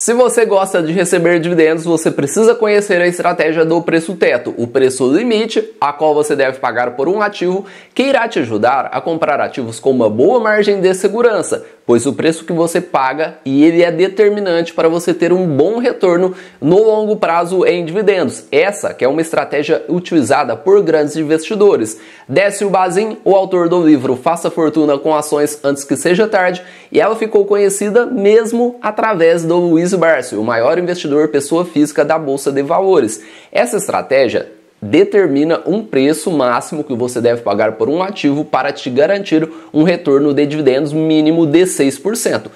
Se você gosta de receber dividendos, você precisa conhecer a estratégia do preço teto, o preço limite, a qual você deve pagar por um ativo, que irá te ajudar a comprar ativos com uma boa margem de segurança, pois o preço que você paga e ele é determinante para você ter um bom retorno no longo prazo em dividendos. Essa que é uma estratégia utilizada por grandes investidores. Décio Bazin, o autor do livro Faça Fortuna com Ações Antes que Seja Tarde, e ela ficou conhecida mesmo através do Luiz Barcio, o maior investidor pessoa física da Bolsa de Valores. Essa estratégia determina um preço máximo que você deve pagar por um ativo para te garantir um retorno de dividendos mínimo de 6%.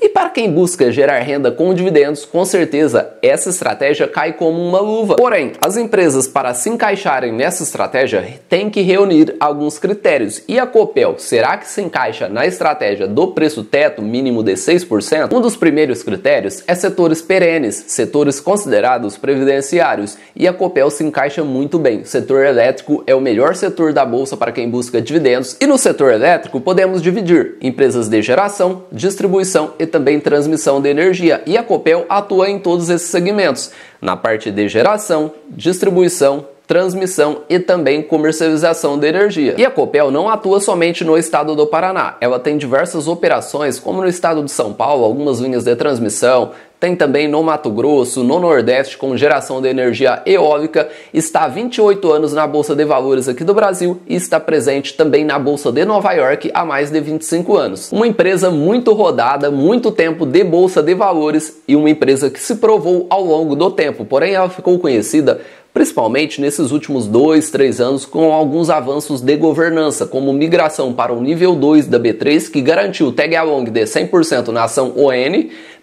E para quem busca gerar renda com dividendos, com certeza essa estratégia cai como uma luva. Porém, as empresas para se encaixarem nessa estratégia têm que reunir alguns critérios. E a Copel, será que se encaixa na estratégia do preço teto mínimo de 6%? Um dos primeiros critérios é setores perenes, setores considerados previdenciários, e a Copel se encaixa muito bem. O setor elétrico é o melhor setor da bolsa para quem busca dividendos, e no setor elétrico podemos dividir empresas de geração, distribuição e também transmissão de energia, e a Copel atua em todos esses segmentos, na parte de geração, distribuição, transmissão e também comercialização de energia. E a Copel não atua somente no estado do Paraná, ela tem diversas operações, como no estado de São Paulo, algumas linhas de transmissão, tem também no Mato Grosso, no Nordeste, com geração de energia eólica, está há 28 anos na Bolsa de Valores aqui do Brasil e está presente também na Bolsa de Nova York há mais de 25 anos. Uma empresa muito rodada, muito tempo de Bolsa de Valores e uma empresa que se provou ao longo do tempo, porém ela ficou conhecida principalmente nesses últimos dois, três anos, com alguns avanços de governança, como migração para o nível 2 da B3, que garantiu o tag along de 100% na ação ON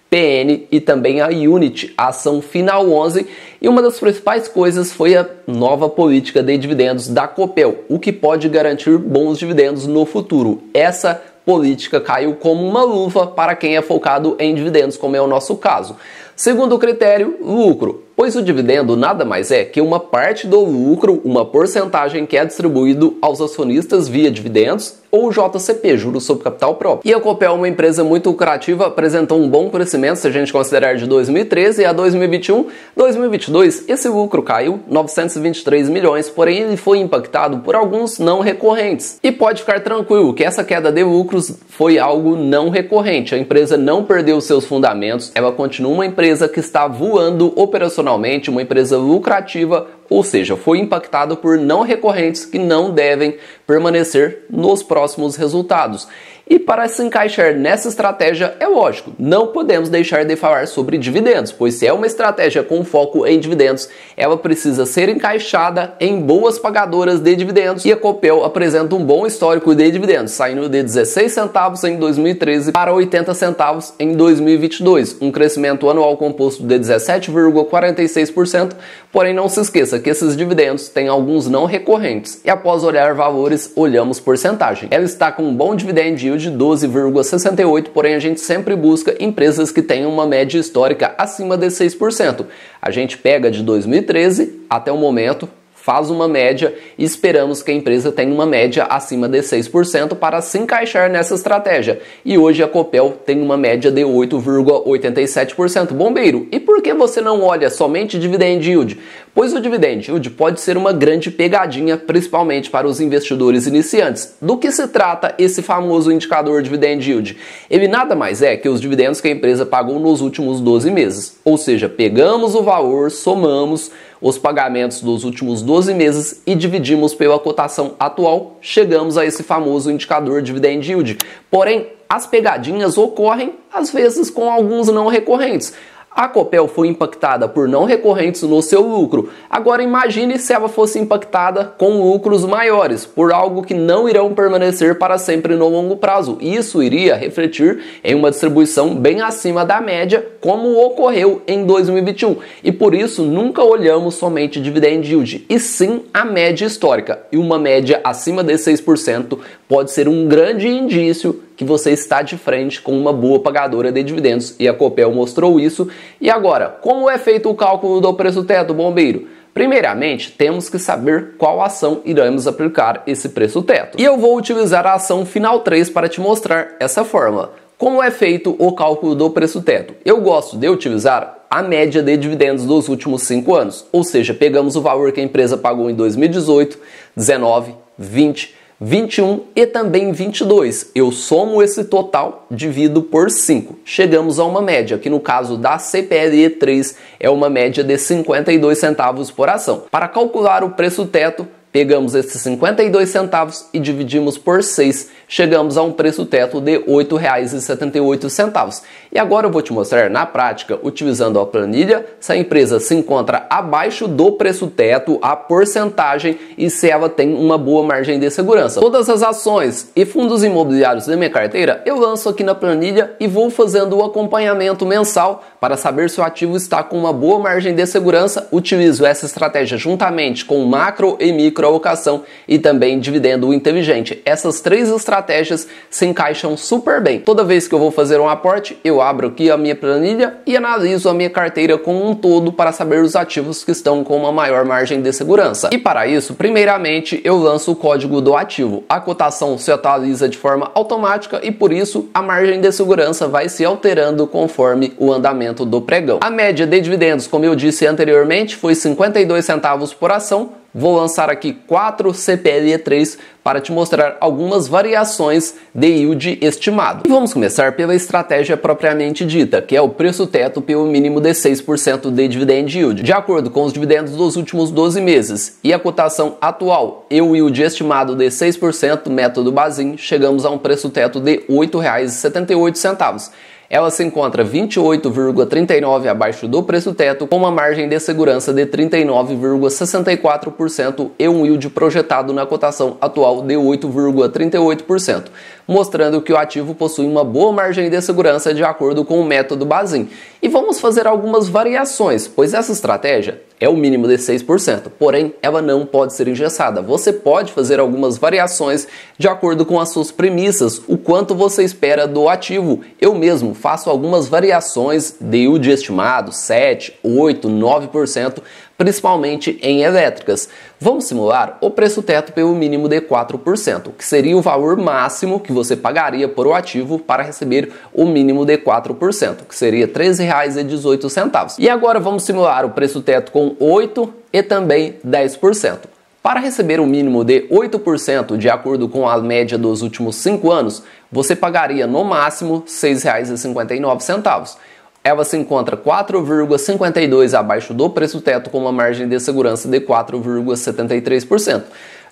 PN e também a Unity, a ação final 11, e uma das principais coisas foi a nova política de dividendos da Copel, o que pode garantir bons dividendos no futuro. Essa política caiu como uma luva para quem é focado em dividendos, como é o nosso caso. Segundo critério, lucro pois o dividendo nada mais é que uma parte do lucro, uma porcentagem que é distribuído aos acionistas via dividendos ou JCP, juros sobre capital próprio. E a Copel, é uma empresa muito lucrativa, apresentou um bom crescimento se a gente considerar de 2013 a 2021. 2022, esse lucro caiu 923 milhões, porém ele foi impactado por alguns não recorrentes. E pode ficar tranquilo que essa queda de lucros foi algo não recorrente. A empresa não perdeu seus fundamentos, ela continua uma empresa que está voando operacionalmente tradicionalmente uma empresa lucrativa ou seja, foi impactado por não recorrentes que não devem permanecer nos próximos resultados. E para se encaixar nessa estratégia, é lógico, não podemos deixar de falar sobre dividendos, pois se é uma estratégia com foco em dividendos, ela precisa ser encaixada em boas pagadoras de dividendos e a Copel apresenta um bom histórico de dividendos, saindo de 16 centavos em 2013 para 80 centavos em 2022, um crescimento anual composto de 17,46%, porém não se esqueça que esses dividendos têm alguns não recorrentes e após olhar valores, olhamos porcentagem. Ela está com um bom dividend yield de 12,68, porém a gente sempre busca empresas que tenham uma média histórica acima de 6%. A gente pega de 2013 até o momento, faz uma média e esperamos que a empresa tenha uma média acima de 6% para se encaixar nessa estratégia. E hoje a Copel tem uma média de 8,87%. Bombeiro, e por que você não olha somente dividend yield? Pois o dividend yield pode ser uma grande pegadinha, principalmente para os investidores iniciantes. Do que se trata esse famoso indicador dividend yield? Ele nada mais é que os dividendos que a empresa pagou nos últimos 12 meses. Ou seja, pegamos o valor, somamos os pagamentos dos últimos 12 meses e dividimos pela cotação atual, chegamos a esse famoso indicador dividend yield. Porém, as pegadinhas ocorrem às vezes com alguns não recorrentes. A Copel foi impactada por não recorrentes no seu lucro. Agora imagine se ela fosse impactada com lucros maiores, por algo que não irão permanecer para sempre no longo prazo. Isso iria refletir em uma distribuição bem acima da média, como ocorreu em 2021. E por isso nunca olhamos somente dividend yield, e sim a média histórica. E uma média acima de 6% pode ser um grande indício que você está de frente com uma boa pagadora de dividendos e a Copel mostrou isso. E agora, como é feito o cálculo do preço teto, bombeiro? Primeiramente, temos que saber qual ação iremos aplicar esse preço teto. E eu vou utilizar a ação Final 3 para te mostrar essa forma. Como é feito o cálculo do preço teto? Eu gosto de utilizar a média de dividendos dos últimos cinco anos, ou seja, pegamos o valor que a empresa pagou em 2018, 19, 20 21 e também 22. Eu somo esse total, divido por 5. Chegamos a uma média, que no caso da CPLE 3 é uma média de 52 centavos por ação. Para calcular o preço teto, Pegamos esses 52 centavos e dividimos por 6, chegamos a um preço teto de R$ 8,78. E agora eu vou te mostrar na prática, utilizando a planilha, se a empresa se encontra abaixo do preço teto, a porcentagem e se ela tem uma boa margem de segurança. Todas as ações e fundos imobiliários da minha carteira eu lanço aqui na planilha e vou fazendo o acompanhamento mensal para saber se o ativo está com uma boa margem de segurança. Utilizo essa estratégia juntamente com macro e micro microalocação e também dividendo inteligente. Essas três estratégias se encaixam super bem. Toda vez que eu vou fazer um aporte, eu abro aqui a minha planilha e analiso a minha carteira como um todo para saber os ativos que estão com uma maior margem de segurança. E para isso, primeiramente, eu lanço o código do ativo. A cotação se atualiza de forma automática e por isso a margem de segurança vai se alterando conforme o andamento do pregão. A média de dividendos, como eu disse anteriormente, foi 52 centavos por ação, vou lançar aqui quatro CPLE3 para te mostrar algumas variações de yield estimado. E vamos começar pela estratégia propriamente dita, que é o preço teto pelo mínimo de 6% de dividend yield, de acordo com os dividendos dos últimos 12 meses e a cotação atual e o yield estimado de 6%, método Bazin, chegamos a um preço teto de R$ 8,78 ela se encontra 28,39 abaixo do preço teto, com uma margem de segurança de 39,64% e um yield projetado na cotação atual de 8,38%, mostrando que o ativo possui uma boa margem de segurança de acordo com o método Basin. E vamos fazer algumas variações, pois essa estratégia é o mínimo de 6%, porém ela não pode ser engessada. Você pode fazer algumas variações de acordo com as suas premissas, o quanto você espera do ativo. Eu mesmo faço algumas variações de yield estimado, 7, 8, 9% principalmente em elétricas. Vamos simular o preço teto pelo mínimo de 4%, que seria o valor máximo que você pagaria por o ativo para receber o mínimo de 4%, que seria R$ 13,18. E agora vamos simular o preço teto com 8% e também 10%. Para receber o um mínimo de 8%, de acordo com a média dos últimos 5 anos, você pagaria no máximo R$ 6,59 ela se encontra 4,52 abaixo do preço teto com uma margem de segurança de 4,73%.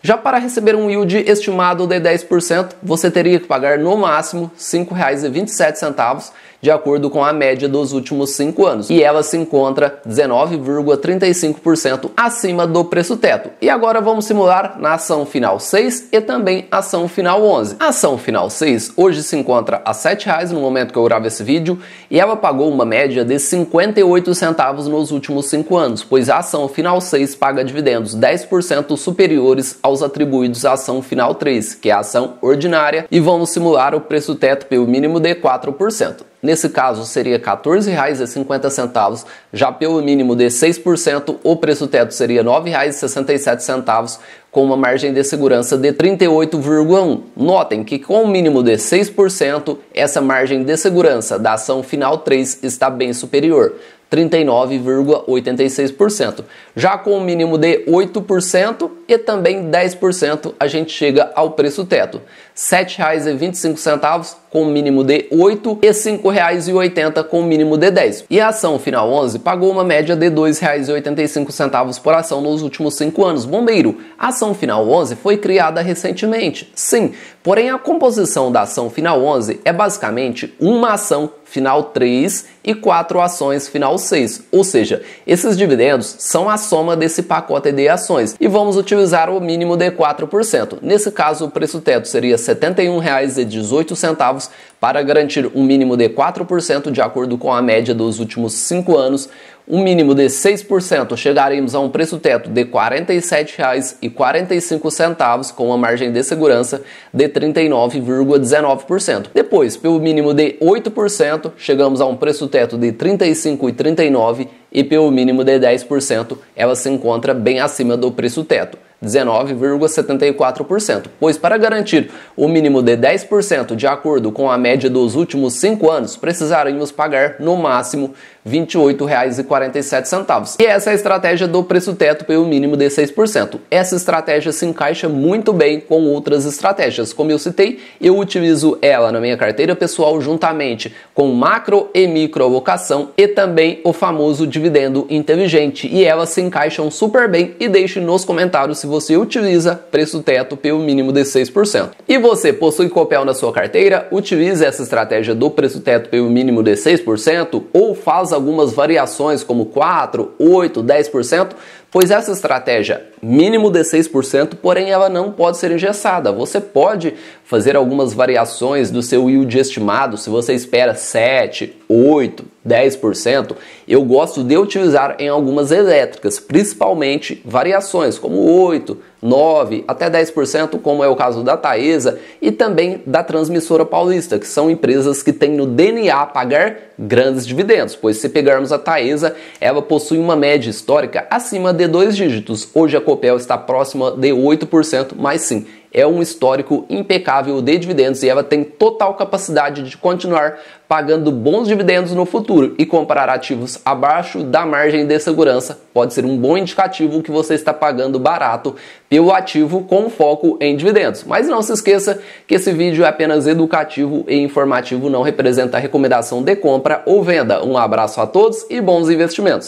Já para receber um yield estimado de 10%, você teria que pagar no máximo R$ 5,27, de acordo com a média dos últimos 5 anos, e ela se encontra 19,35% acima do preço teto. E agora vamos simular na ação final 6 e também ação final 11. A ação final 6 hoje se encontra a R$ 7,00 no momento que eu gravo esse vídeo, e ela pagou uma média de 58 centavos nos últimos 5 anos, pois a ação final 6 paga dividendos 10% superiores ao aos atribuídos à ação final 3, que é a ação ordinária, e vamos simular o preço teto pelo mínimo de 4%. Nesse caso, seria R$ 14,50. Já pelo mínimo de 6%, o preço teto seria R$ 9,67, com uma margem de segurança de 38,1. Notem que com o mínimo de 6%, essa margem de segurança da ação final 3 está bem superior. 39,86%. Já com o mínimo de 8%, e também 10% a gente chega ao preço teto. R$ 7,25 com mínimo de 8 e R$ 5,80 com mínimo de 10. E a ação Final 11 pagou uma média de R$ 2,85 por ação nos últimos 5 anos. Bombeiro, a ação Final 11 foi criada recentemente. Sim, porém a composição da ação Final 11 é basicamente uma ação final 3 e quatro ações final 6. Ou seja, esses dividendos são a soma desse pacote de ações e vamos utilizar utilizar o mínimo de 4%. Nesse caso, o preço teto seria R$ 71,18 para garantir um mínimo de 4% de acordo com a média dos últimos cinco anos, um mínimo de 6%, chegaremos a um preço teto de R$ 47,45 com uma margem de segurança de 39,19%. Depois, pelo mínimo de 8%, chegamos a um preço teto de R$ 35,39 e pelo mínimo de 10%, ela se encontra bem acima do preço teto. 19,74%, pois para garantir o mínimo de 10% de acordo com a média dos últimos 5 anos, precisaríamos pagar no máximo R$ 28,47. E essa é a estratégia do preço teto pelo mínimo de 6%. Essa estratégia se encaixa muito bem com outras estratégias. Como eu citei, eu utilizo ela na minha carteira pessoal juntamente com macro e micro alocação e também o famoso dividendo inteligente. E elas se encaixam super bem e deixe nos comentários se você utiliza preço teto pelo mínimo de 6%. E você possui Copel na sua carteira? utilize essa estratégia do preço teto pelo mínimo de 6% ou faz algumas variações, como 4, 8, 10%, pois essa estratégia mínimo de 6%, porém ela não pode ser engessada. Você pode fazer algumas variações do seu yield estimado, se você espera 7, 8, 10%, eu gosto de utilizar em algumas elétricas, principalmente variações como 8, 9 até 10%, como é o caso da Taesa e também da Transmissora Paulista, que são empresas que têm no DNA pagar grandes dividendos, pois se pegarmos a Taesa, ela possui uma média histórica acima de dois dígitos. Hoje a Copel está próxima de 8%, mas sim, é um histórico impecável de dividendos e ela tem total capacidade de continuar pagando bons dividendos no futuro e comprar ativos abaixo da margem de segurança pode ser um bom indicativo que você está pagando barato pelo ativo com foco em dividendos. Mas não se esqueça que esse vídeo é apenas educativo e informativo, não representa recomendação de compra ou venda. Um abraço a todos e bons investimentos.